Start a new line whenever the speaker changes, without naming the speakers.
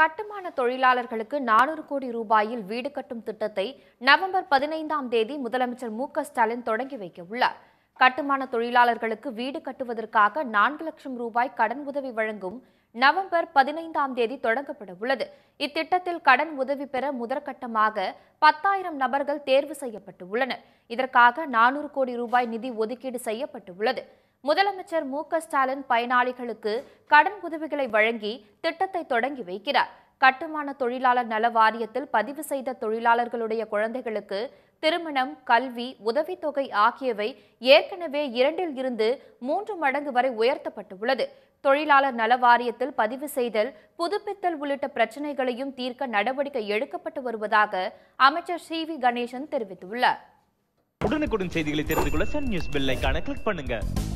கட்டுமான தொழிலாளர்களுக்கு நானூறு கோடி ரூபாயில் வீடு கட்டும் திட்டத்தை நவம்பர் பதினைந்தாம் தேதி முதலமைச்சர் மு ஸ்டாலின் தொடங்கி வைக்க உள்ளார் கட்டுமான தொழிலாளர்களுக்கு வீடு கட்டுவதற்காக நான்கு லட்சம் ரூபாய் கடன் உதவி வழங்கும் நவம்பர் பதினைந்தாம் தேதி தொடங்கப்பட உள்ளது இத்திட்டத்தில் கடன் உதவி பெற முதற்கட்டமாக பத்தாயிரம் நபர்கள் தேர்வு செய்யப்பட்டு உள்ளனர் இதற்காக நானூறு கோடி ரூபாய் நிதி ஒதுக்கீடு செய்யப்பட்டு உள்ளது முதலமைச்சர் மு ஸ்டாலின் பயனாளிகளுக்கு கடன் உதவிகளை வழங்கி திட்டத்தை தொடங்கி வைக்கிறார் கட்டுமான தொழிலாளர் நல வாரியத்தில் பதிவு செய்த தொழிலாளர்களுடைய குழந்தைகளுக்கு திருமணம் கல்வி உதவித்தொகை ஆகியவை ஏற்கனவே இரண்டில் இருந்து மூன்று மடங்கு வரை உயர்த்தப்பட்டுள்ளது தொழிலாளர் நல வாரியத்தில் பதிவு செய்தல் புதுப்பித்தல் உள்ளிட்ட பிரச்சினைகளையும் தீர்க்க நடவடிக்கை எடுக்கப்பட்டு வருவதாக அமைச்சர் சி வி கணேசன் தெரிவித்துள்ளார்
உடனுக்குடன் செய்திகளை தெரிந்து கொள்ள சன் நியூஸ் பெல் கிளிக் பண்ணுங்க